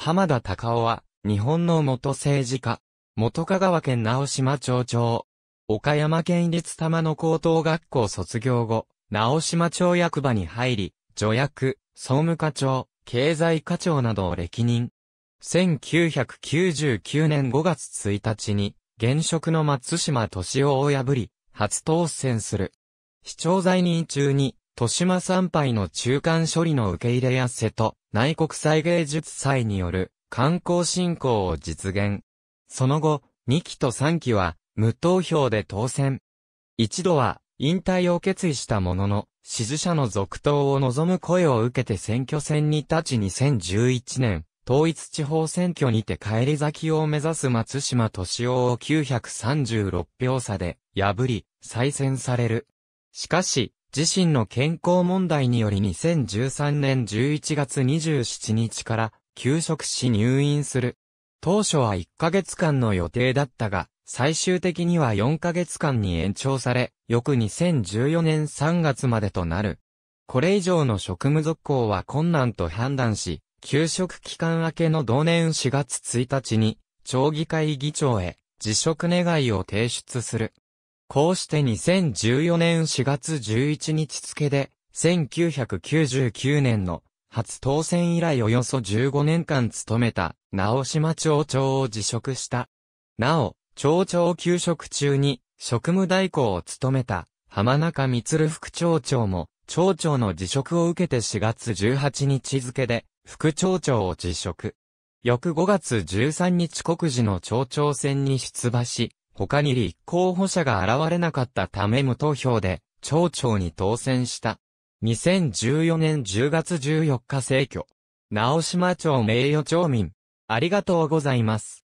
浜田隆夫は、日本の元政治家、元香川県直島町長、岡山県立玉野高等学校卒業後、直島町役場に入り、助役、総務課長、経済課長などを歴任。1999年5月1日に、現職の松島敏夫を破り、初当選する。市長在任中に、豊島参拝の中間処理の受け入れや瀬戸内国際芸術祭による観光振興を実現。その後、2期と3期は無投票で当選。一度は引退を決意したものの、支持者の続投を望む声を受けて選挙戦に立ち2011年、統一地方選挙にて返り咲きを目指す松島敏夫を936票差で破り、再選される。しかし、自身の健康問題により2013年11月27日から休職し入院する。当初は1ヶ月間の予定だったが、最終的には4ヶ月間に延長され、翌2014年3月までとなる。これ以上の職務続行は困難と判断し、休職期間明けの同年4月1日に、町議会議長へ辞職願を提出する。こうして2014年4月11日付で、1999年の初当選以来およそ15年間務めた、直島町長を辞職した。なお、町長休職中に、職務代行を務めた、浜中光副町長も、町長の辞職を受けて4月18日付で、副町長を辞職。翌5月13日告示の町長選に出馬し、他に立候補者が現れなかったため無投票で、町長に当選した。2014年10月14日選挙。直島町名誉町民。ありがとうございます。